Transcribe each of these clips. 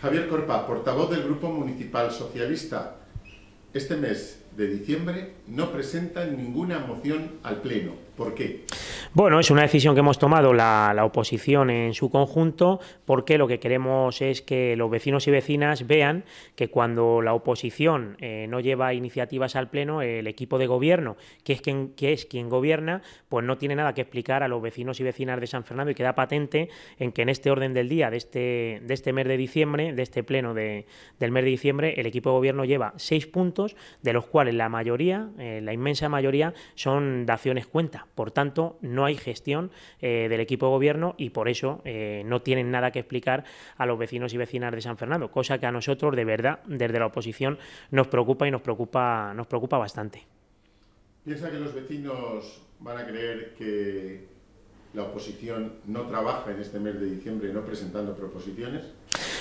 Javier Corpa, portavoz del Grupo Municipal Socialista. Este mes de diciembre no presentan ninguna moción al Pleno. ¿Por qué? Bueno, es una decisión que hemos tomado la, oposición en su conjunto porque lo que queremos es que los vecinos y vecinas vean que cuando la oposición eh, no lleva iniciativas al Pleno, el equipo de gobierno, que es, quien, que es quien gobierna, pues no tiene nada que explicar a los vecinos y vecinas de San Fernando y queda patente en que en este orden del día de este, de este mes de diciembre, de este Pleno de, del mes de diciembre, el equipo de gobierno lleva seis puntos, de los cuales la mayoría, eh, la inmensa mayoría, son daciones cuenta. Por tanto, no hay gestión eh, del equipo de gobierno y por eso eh, no tienen nada que explicar a los vecinos y vecinas de San Fernando, cosa que a nosotros, de verdad, desde la oposición, nos preocupa y nos preocupa, nos preocupa bastante. ¿Piensa que los vecinos van a creer que la oposición no trabaja en este mes de diciembre no presentando proposiciones?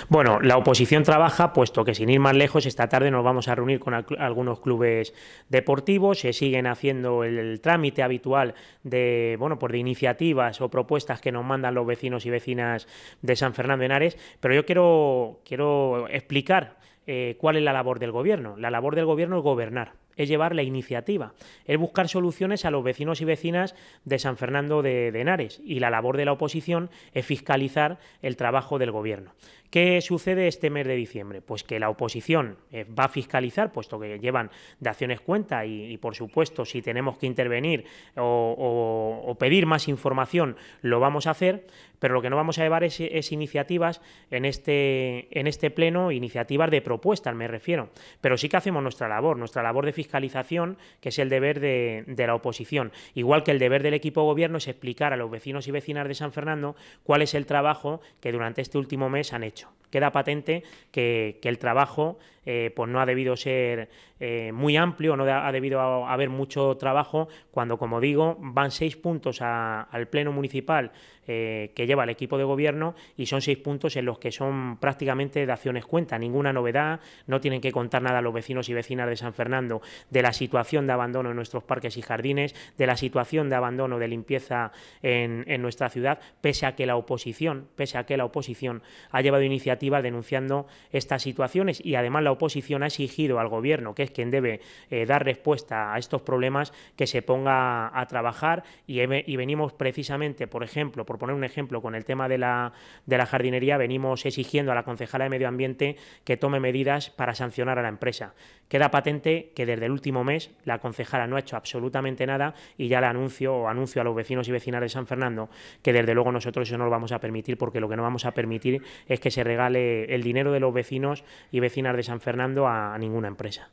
Bueno, la oposición trabaja, puesto que sin ir más lejos, esta tarde nos vamos a reunir con algunos clubes deportivos, se siguen haciendo el, trámite habitual de, bueno, por pues de iniciativas o propuestas que nos mandan los vecinos y vecinas de San Fernando de Henares, pero yo quiero, quiero explicar eh, cuál es la labor del gobierno. La labor del gobierno es gobernar es llevar la iniciativa, es buscar soluciones a los vecinos y vecinas de San Fernando de, Henares y la labor de la oposición es fiscalizar el trabajo del gobierno. ¿Qué sucede este mes de diciembre? Pues que la oposición eh, va a fiscalizar, puesto que llevan de acciones cuenta y, por supuesto, si tenemos que intervenir o, pedir más información, lo vamos a hacer, pero lo que no vamos a llevar es, iniciativas en este, en este pleno, iniciativas de propuestas, me refiero. Pero sí que hacemos nuestra labor, nuestra labor de fiscalización fiscalización, que es el deber de, la oposición. Igual que el deber del equipo gobierno es explicar a los vecinos y vecinas de San Fernando cuál es el trabajo que durante este último mes han hecho. Queda patente que, que el trabajo eh, pues no ha debido ser eh, muy amplio, no ha debido haber mucho trabajo, cuando, como digo, van seis puntos al Pleno Municipal eh, que lleva el equipo de gobierno y son seis puntos en los que son prácticamente de acciones cuenta, ninguna novedad, no tienen que contar nada a los vecinos y vecinas de San Fernando de la situación de abandono en nuestros parques y jardines, de la situación de abandono de limpieza en, nuestra ciudad, pese a que la oposición, pese a que la oposición ha llevado iniciativa denunciando estas situaciones y además la oposición ha exigido al gobierno, que es quien debe eh, dar respuesta a estos problemas, que se ponga a trabajar y, venimos precisamente, por ejemplo, por poner un ejemplo con el tema de la, de la jardinería, venimos exigiendo a la concejala de Medio Ambiente que tome medidas para sancionar a la empresa. Queda patente que desde el último mes la concejala no ha hecho absolutamente nada y ya le anuncio anuncio a los vecinos y vecinas de San Fernando que desde luego nosotros eso no lo vamos a permitir porque lo que no vamos a permitir es que se regale el dinero de los vecinos y vecinas de San Fernando a ninguna empresa.